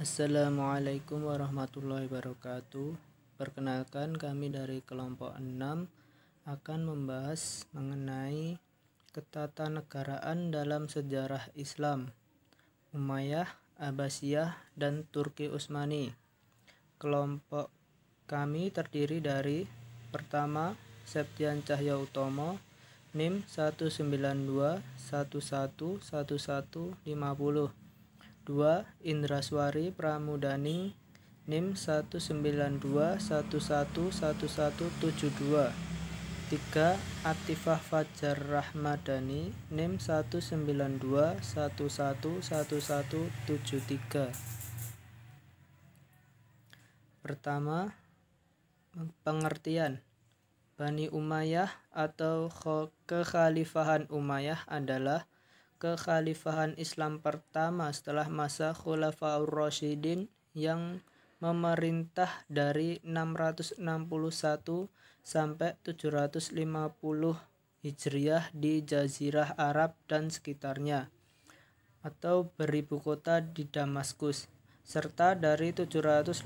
Assalamualaikum warahmatullahi wabarakatuh. Perkenalkan kami dari kelompok 6 akan membahas mengenai ketatanegaraan dalam sejarah Islam, Umayyah, Abbasiyah, dan Turki Utsmani. Kelompok kami terdiri dari pertama Septian Cahya Utomo, NIM 192 11 11 50 2. Indraswari Pramudani NIM 1921111172 3. Atifah Fajar Rahmadani NIM 1921111173 Pertama, pengertian Bani Umayyah atau kekhalifahan Umayyah adalah kekhalifahan Islam pertama setelah masa Khulafaur Rasyidin yang memerintah dari 661 sampai 750 Hijriah di Jazirah Arab dan sekitarnya atau beribu kota di Damaskus serta dari 756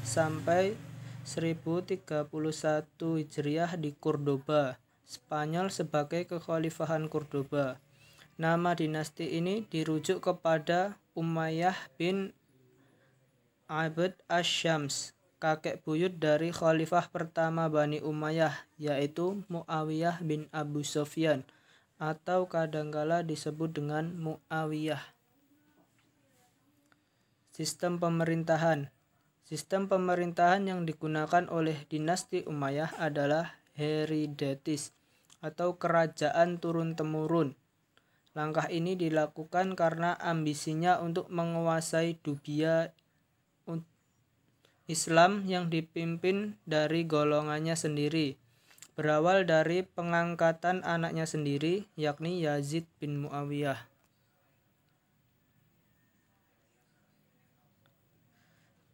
sampai 1031 Hijriah di Cordoba Spanyol sebagai kekhalifahan Cordoba. Nama dinasti ini dirujuk kepada Umayyah bin Abd Asyams, kakek buyut dari khalifah pertama Bani Umayyah, yaitu Muawiyah bin Abu Sufyan, atau kadangkala disebut dengan Muawiyah. Sistem pemerintahan Sistem pemerintahan yang digunakan oleh dinasti Umayyah adalah Herodotus atau kerajaan turun-temurun. Langkah ini dilakukan karena ambisinya untuk menguasai dunia Islam yang dipimpin dari golongannya sendiri. Berawal dari pengangkatan anaknya sendiri, yakni Yazid bin Muawiyah.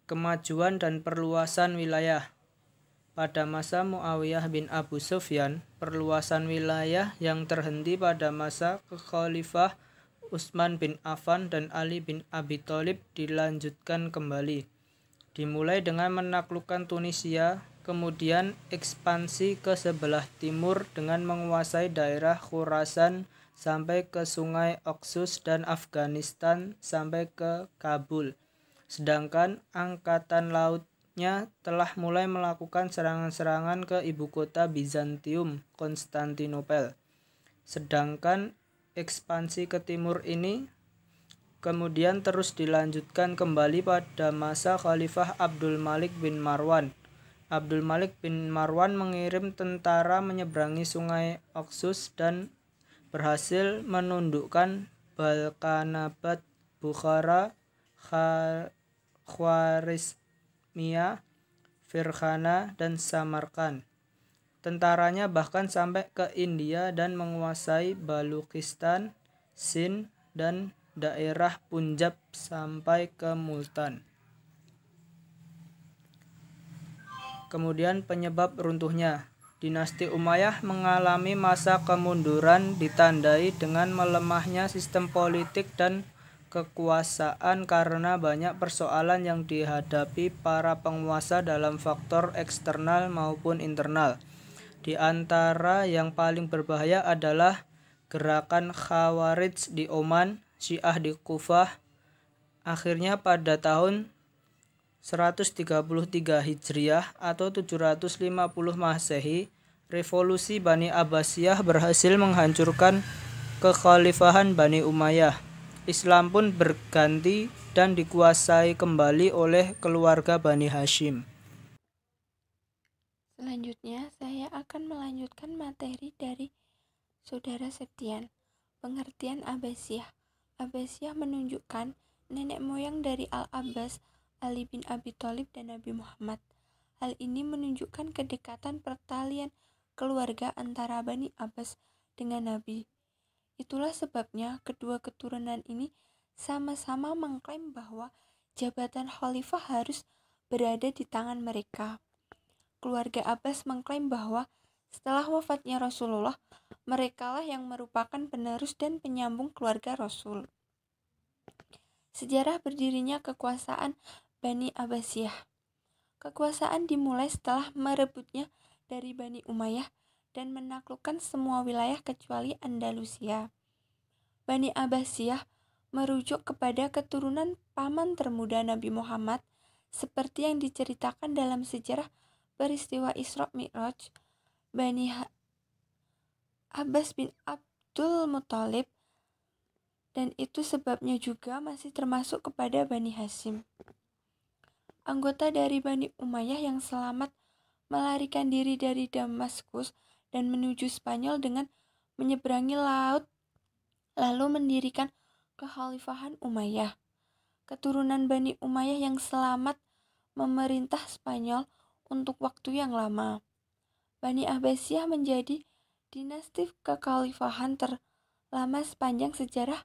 Kemajuan dan perluasan wilayah pada masa Muawiyah bin Abu Sufyan, perluasan wilayah yang terhenti pada masa kekhalifah Utsman bin Affan dan Ali bin Abi Thalib dilanjutkan kembali. Dimulai dengan menaklukkan Tunisia, kemudian ekspansi ke sebelah timur dengan menguasai daerah Khurasan sampai ke Sungai Oksus dan Afghanistan sampai ke Kabul. Sedangkan angkatan laut telah mulai melakukan serangan-serangan ke ibu kota Bizantium, Konstantinopel. Sedangkan ekspansi ke timur ini kemudian terus dilanjutkan kembali pada masa Khalifah Abdul Malik bin Marwan. Abdul Malik bin Marwan mengirim tentara menyeberangi sungai Oksus dan berhasil menundukkan Balkanabat Bukhara Khwarizm Mia, Firhana dan Samarkan. Tentaranya bahkan sampai ke India dan menguasai Balukistan, Sin, dan daerah Punjab sampai ke Multan. Kemudian penyebab runtuhnya. Dinasti Umayyah mengalami masa kemunduran ditandai dengan melemahnya sistem politik dan kekuasaan karena banyak persoalan yang dihadapi para penguasa dalam faktor eksternal maupun internal. Di antara yang paling berbahaya adalah gerakan Khawarij di Oman, Syiah di Kufah. Akhirnya pada tahun 133 Hijriah atau 750 Masehi, revolusi Bani Abbasiyah berhasil menghancurkan kekhalifahan Bani Umayyah. Islam pun berganti dan dikuasai kembali oleh keluarga Bani Hashim. Selanjutnya, saya akan melanjutkan materi dari Saudara Setian. Pengertian Abbasiyah. Abbasiyah menunjukkan nenek moyang dari Al-Abbas, Ali bin Abi Thalib dan Nabi Muhammad. Hal ini menunjukkan kedekatan pertalian keluarga antara Bani Abbas dengan Nabi. Itulah sebabnya kedua keturunan ini sama-sama mengklaim bahwa jabatan khalifah harus berada di tangan mereka. Keluarga Abbas mengklaim bahwa setelah wafatnya Rasulullah, merekalah yang merupakan penerus dan penyambung keluarga Rasul. Sejarah berdirinya kekuasaan Bani Abbasiyah. Kekuasaan dimulai setelah merebutnya dari Bani Umayyah dan menaklukkan semua wilayah kecuali Andalusia. Bani Abbasiyah merujuk kepada keturunan paman termuda Nabi Muhammad seperti yang diceritakan dalam sejarah peristiwa Isra Mi'raj. Bani Abbas bin Abdul Muthalib dan itu sebabnya juga masih termasuk kepada Bani Hasim. Anggota dari Bani Umayyah yang selamat melarikan diri dari Damaskus dan menuju Spanyol dengan menyeberangi laut lalu mendirikan kekhalifahan Umayyah. Keturunan Bani Umayyah yang selamat memerintah Spanyol untuk waktu yang lama. Bani Abbasiyah menjadi dinasti kekhalifahan terlama sepanjang sejarah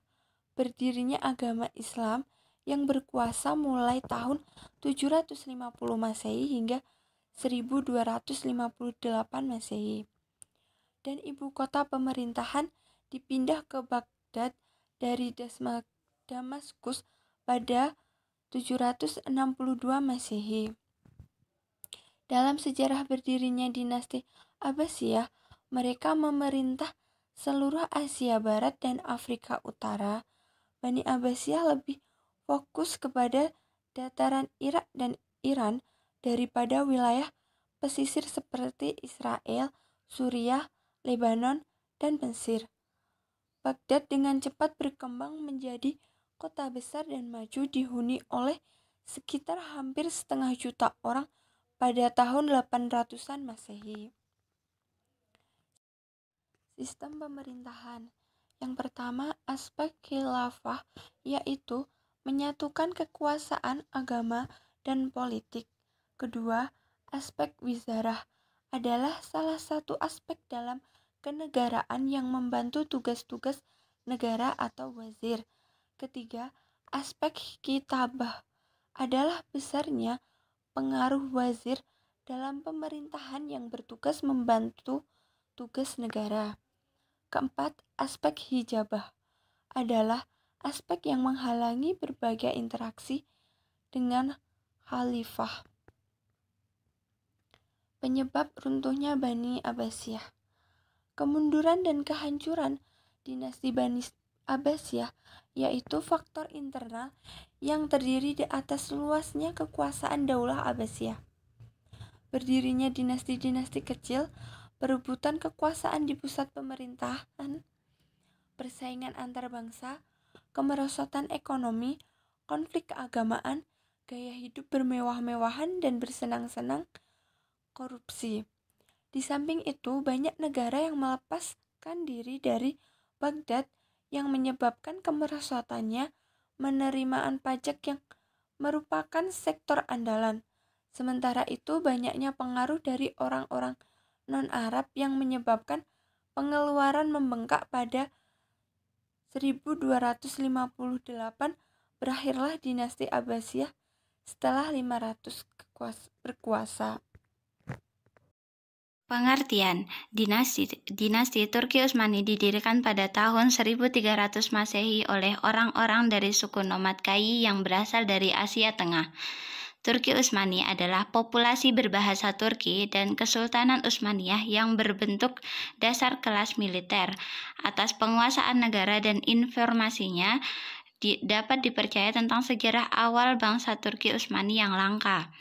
berdirinya agama Islam yang berkuasa mulai tahun 750 Masehi hingga 1258 Masehi dan ibu kota pemerintahan dipindah ke Baghdad dari Damaskus pada 762 Masehi. Dalam sejarah berdirinya dinasti Abbasiyah, mereka memerintah seluruh Asia Barat dan Afrika Utara. Bani Abbasiyah lebih fokus kepada dataran Irak dan Iran daripada wilayah pesisir seperti Israel, Suriah, Lebanon, dan Mesir. Baghdad dengan cepat berkembang menjadi kota besar dan maju dihuni oleh sekitar hampir setengah juta orang pada tahun 800-an Masehi. Sistem pemerintahan yang pertama, aspek khilafah yaitu menyatukan kekuasaan agama dan politik. Kedua, aspek wizarah adalah salah satu aspek dalam kenegaraan yang membantu tugas-tugas negara atau wazir. Ketiga, aspek kitabah adalah besarnya pengaruh wazir dalam pemerintahan yang bertugas membantu tugas negara. Keempat, aspek hijabah adalah aspek yang menghalangi berbagai interaksi dengan khalifah. Penyebab runtuhnya Bani Abbasiyah kemunduran dan kehancuran dinasti Bani Abbasiyah, yaitu faktor internal yang terdiri di atas luasnya kekuasaan Daulah Abbasiyah. Berdirinya dinasti-dinasti kecil, perebutan kekuasaan di pusat pemerintahan, persaingan antar bangsa, kemerosotan ekonomi, konflik keagamaan, gaya hidup bermewah-mewahan dan bersenang-senang, korupsi. Di samping itu, banyak negara yang melepaskan diri dari Baghdad yang menyebabkan kemerosotannya menerimaan pajak yang merupakan sektor andalan. Sementara itu, banyaknya pengaruh dari orang-orang non-Arab yang menyebabkan pengeluaran membengkak pada 1258 berakhirlah dinasti Abbasiyah setelah 500 berkuasa. Pengertian, dinasti, dinasti Turki Utsmani didirikan pada tahun 1300 Masehi oleh orang-orang dari suku nomad Kai yang berasal dari Asia Tengah. Turki Utsmani adalah populasi berbahasa Turki dan Kesultanan Utsmaniyah yang berbentuk dasar kelas militer. Atas penguasaan negara dan informasinya di, dapat dipercaya tentang sejarah awal bangsa Turki Utsmani yang langka.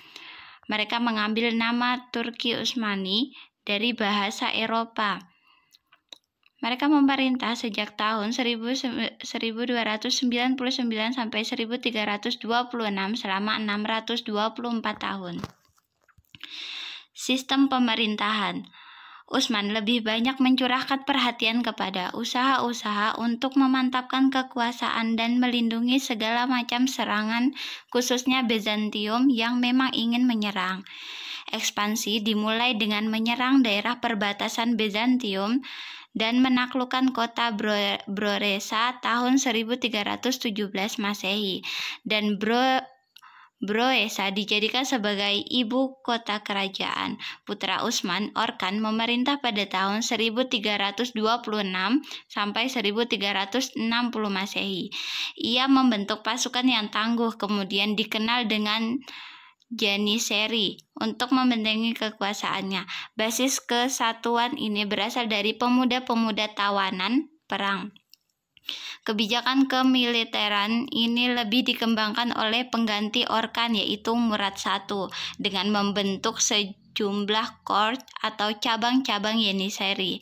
Mereka mengambil nama Turki Utsmani dari bahasa Eropa. Mereka memerintah sejak tahun 1299 sampai 1326 selama 624 tahun. Sistem pemerintahan Usman lebih banyak mencurahkan perhatian kepada usaha-usaha untuk memantapkan kekuasaan dan melindungi segala macam serangan, khususnya Bizantium yang memang ingin menyerang. Ekspansi dimulai dengan menyerang daerah perbatasan Bizantium dan menaklukkan kota Bro Broresa tahun 1317 Masehi dan Bro Broesa dijadikan sebagai ibu kota kerajaan. Putra Usman Orkan memerintah pada tahun 1326 sampai 1360 Masehi. Ia membentuk pasukan yang tangguh kemudian dikenal dengan seri untuk membentengi kekuasaannya. Basis kesatuan ini berasal dari pemuda-pemuda tawanan perang. Kebijakan kemiliteran ini lebih dikembangkan oleh pengganti Orkan yaitu Murad I dengan membentuk se jumlah chord atau cabang-cabang Yeniseri.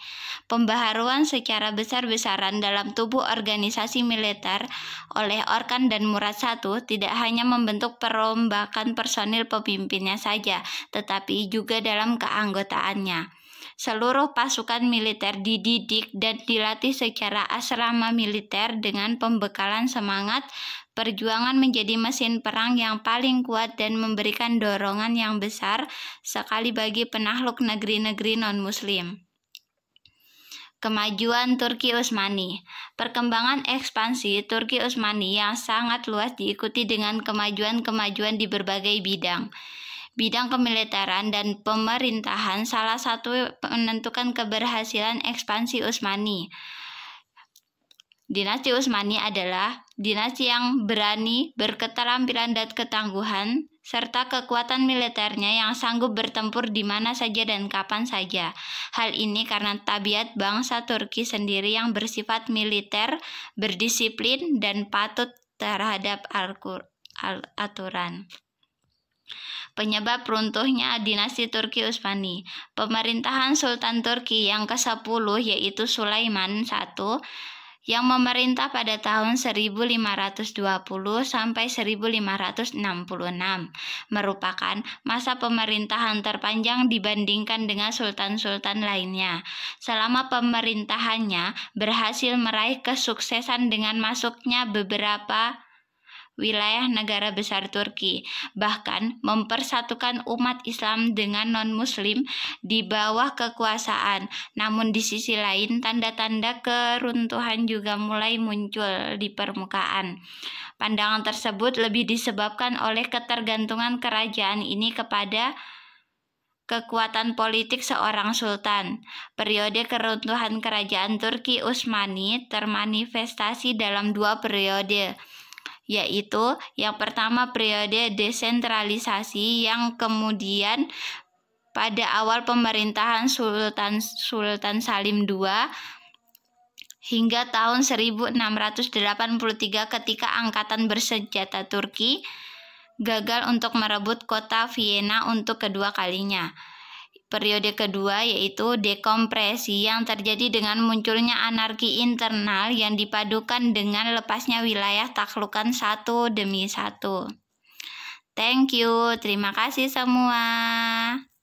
Pembaharuan secara besar-besaran dalam tubuh organisasi militer oleh Orkan dan Murad satu tidak hanya membentuk perombakan personil pemimpinnya saja, tetapi juga dalam keanggotaannya seluruh pasukan militer dididik dan dilatih secara asrama militer dengan pembekalan semangat, Perjuangan menjadi mesin perang yang paling kuat dan memberikan dorongan yang besar sekali bagi penakluk negeri-negeri non-Muslim. Kemajuan Turki Utsmani Perkembangan ekspansi Turki Utsmani yang sangat luas diikuti dengan kemajuan-kemajuan di berbagai bidang bidang kemiliteran dan pemerintahan salah satu menentukan keberhasilan ekspansi Utsmani. Dinasti Utsmani adalah dinasti yang berani, berketerampilan dan ketangguhan, serta kekuatan militernya yang sanggup bertempur di mana saja dan kapan saja. Hal ini karena tabiat bangsa Turki sendiri yang bersifat militer, berdisiplin, dan patut terhadap al aturan. Penyebab runtuhnya dinasti Turki Utsmani, pemerintahan Sultan Turki yang ke-10 yaitu Sulaiman I yang memerintah pada tahun 1520 sampai 1566 merupakan masa pemerintahan terpanjang dibandingkan dengan sultan-sultan lainnya. Selama pemerintahannya berhasil meraih kesuksesan dengan masuknya beberapa wilayah negara besar Turki, bahkan mempersatukan umat Islam dengan non-Muslim di bawah kekuasaan. Namun, di sisi lain, tanda-tanda keruntuhan juga mulai muncul di permukaan. Pandangan tersebut lebih disebabkan oleh ketergantungan kerajaan ini kepada kekuatan politik seorang sultan. Periode keruntuhan kerajaan Turki Utsmani termanifestasi dalam dua periode yaitu yang pertama periode desentralisasi yang kemudian pada awal pemerintahan Sultan Sultan Salim II hingga tahun 1683 ketika angkatan bersenjata Turki gagal untuk merebut kota Vienna untuk kedua kalinya periode kedua yaitu dekompresi yang terjadi dengan munculnya anarki internal yang dipadukan dengan lepasnya wilayah taklukan satu demi satu. Thank you, terima kasih semua.